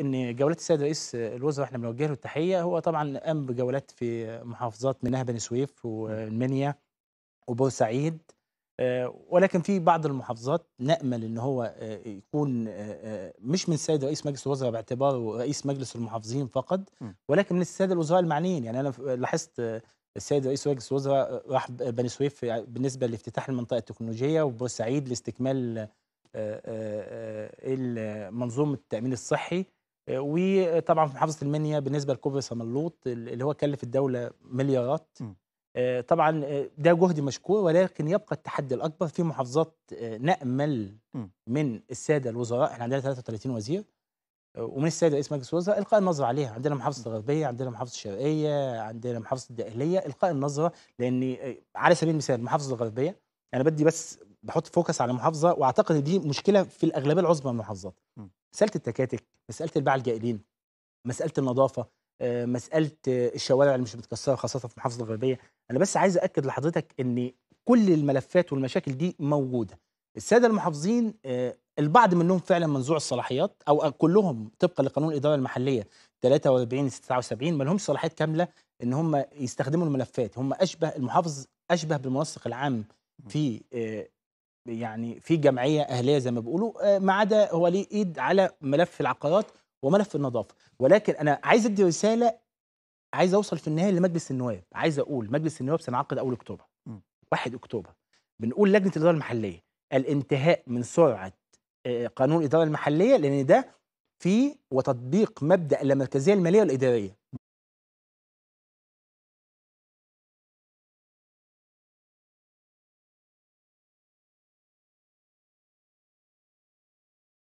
ان جولات السيد رئيس الوزراء احنا بنوجه له التحيه هو طبعا قام بجولات في محافظات منها بني سويف والمنيا وبورسعيد آه، ولكن في بعض المحافظات نامل ان هو آه، يكون آه، مش من السيد رئيس مجلس الوزراء باعتباره رئيس مجلس المحافظين فقط ولكن من الساده الوزراء المعنيين يعني انا لاحظت السيد رئيس مجلس الوزراء راح بني سويف بالنسبه لافتتاح المنطقه التكنولوجيه وبورسعيد لاستكمال منظومه التامين الصحي وطبعا في محافظه المنيا بالنسبه لكوبري صملوط اللي هو كلف الدوله مليارات آه، طبعا آه، ده جهد مشكور ولكن يبقى التحدي الاكبر في محافظات آه، نامل من الساده الوزراء احنا عندنا 33 وزير ومن الساده رئيس مجلس الوزراء القاء النظره عليها عندنا محافظه الغربيه عندنا محافظه الشرقيه عندنا محافظه الدقهليه القاء النظره لان على سبيل المثال محافظه الغربيه انا بدي بس بحط فوكس على محافظه واعتقد دي مشكله في الاغلبيه العظمى من المحافظات مساله التكاتك مساله الباعة الجائلين مساله النظافه آه، مساله الشوارع اللي مش متكسره خاصه في المحافظه الغربيه انا بس عايز اكد لحضرتك ان كل الملفات والمشاكل دي موجوده الساده المحافظين آه، البعض منهم فعلا منزوع الصلاحيات او كلهم طبقا لقانون الاداره المحليه 43 79 ما لهمش صلاحيات كامله ان هم يستخدموا الملفات هم اشبه المحافظ اشبه بالمنسق العام في آه، يعني في جمعيه اهليه زي ما بيقولوا آه، ما عدا هو ليه ايد على ملف العقارات وملف النظافه ولكن انا عايز ادي رساله عايز اوصل في النهايه لمجلس النواب عايز اقول مجلس النواب سنعقد اول اكتوبر 1 اكتوبر بنقول لجنه الاداره المحليه الانتهاء من سرعه آه، قانون الاداره المحليه لان ده في وتطبيق مبدا اللامركزيه الماليه والاداريه